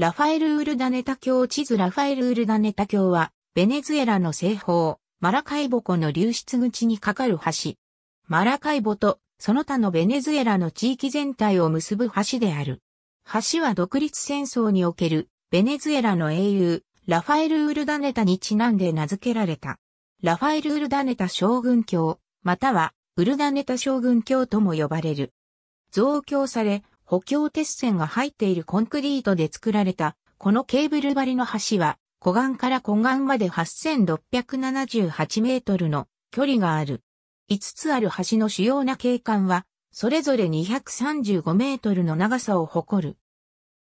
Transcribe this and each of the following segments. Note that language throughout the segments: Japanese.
ラファエル・ウルダネタ教地図ラファエル・ウルダネタ教は、ベネズエラの西方、マラカイボ湖の流出口に架かる橋。マラカイボと、その他のベネズエラの地域全体を結ぶ橋である。橋は独立戦争における、ベネズエラの英雄、ラファエル・ウルダネタにちなんで名付けられた。ラファエル・ウルダネタ将軍教、または、ウルダネタ将軍教とも呼ばれる。増強され、補強鉄線が入っているコンクリートで作られた、このケーブル張りの橋は、湖岸から湖岸まで8678メートルの距離がある。5つある橋の主要な景観は、それぞれ235メートルの長さを誇る。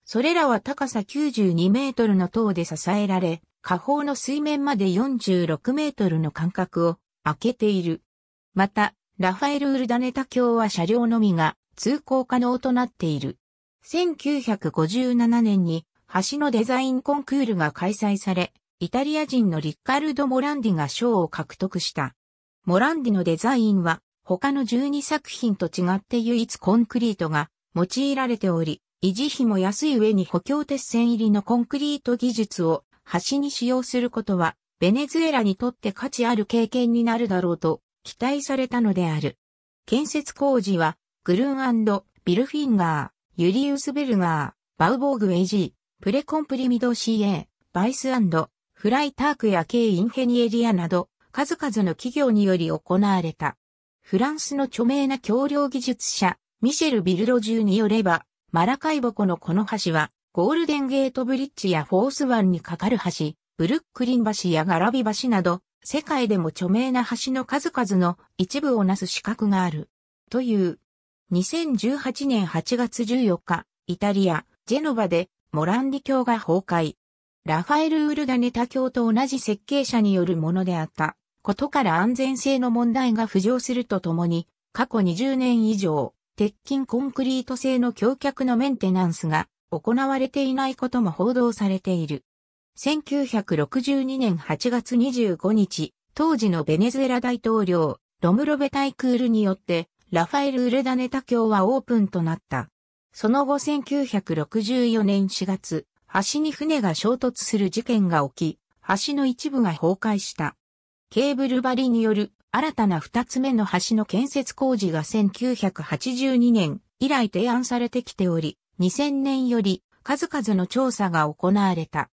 それらは高さ92メートルの塔で支えられ、下方の水面まで46メートルの間隔を空けている。また、ラファエル・ウルダネタ橋は車両のみが通行可能となっている。1957年に橋のデザインコンクールが開催され、イタリア人のリッカルド・モランディが賞を獲得した。モランディのデザインは他の12作品と違って唯一コンクリートが用いられており、維持費も安い上に補強鉄線入りのコンクリート技術を橋に使用することは、ベネズエラにとって価値ある経験になるだろうと期待されたのである。建設工事はグルーンビルフィンガー、ユリウスベルガー、バウボーグ AG、プレコンプリミド CA、バイスフライタークや K インフェニエリアなど、数々の企業により行われた。フランスの著名な橋梁技術者、ミシェル・ビルロジュによれば、マラカイボコのこの橋は、ゴールデンゲートブリッジやフォース湾に架かる橋、ブルックリン橋やガラビ橋など、世界でも著名な橋の数々の一部をなす資格がある。という。2018年8月14日、イタリア、ジェノバでモランディ教が崩壊。ラファエル・ウルダネタ教と同じ設計者によるものであったことから安全性の問題が浮上するとともに、過去20年以上、鉄筋コンクリート製の橋脚のメンテナンスが行われていないことも報道されている。1962年8月25日、当時のベネズエラ大統領、ロムロベタイクールによって、ラファエル・ウルダネタ橋はオープンとなった。その後1964年4月、橋に船が衝突する事件が起き、橋の一部が崩壊した。ケーブル張りによる新たな二つ目の橋の建設工事が1982年以来提案されてきており、2000年より数々の調査が行われた。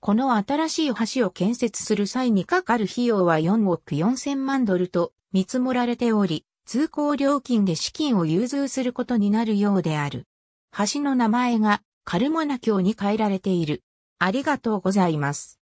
この新しい橋を建設する際にかかる費用は4億4000万ドルと見積もられており、通行料金で資金を融通することになるようである。橋の名前がカルモナ橋に変えられている。ありがとうございます。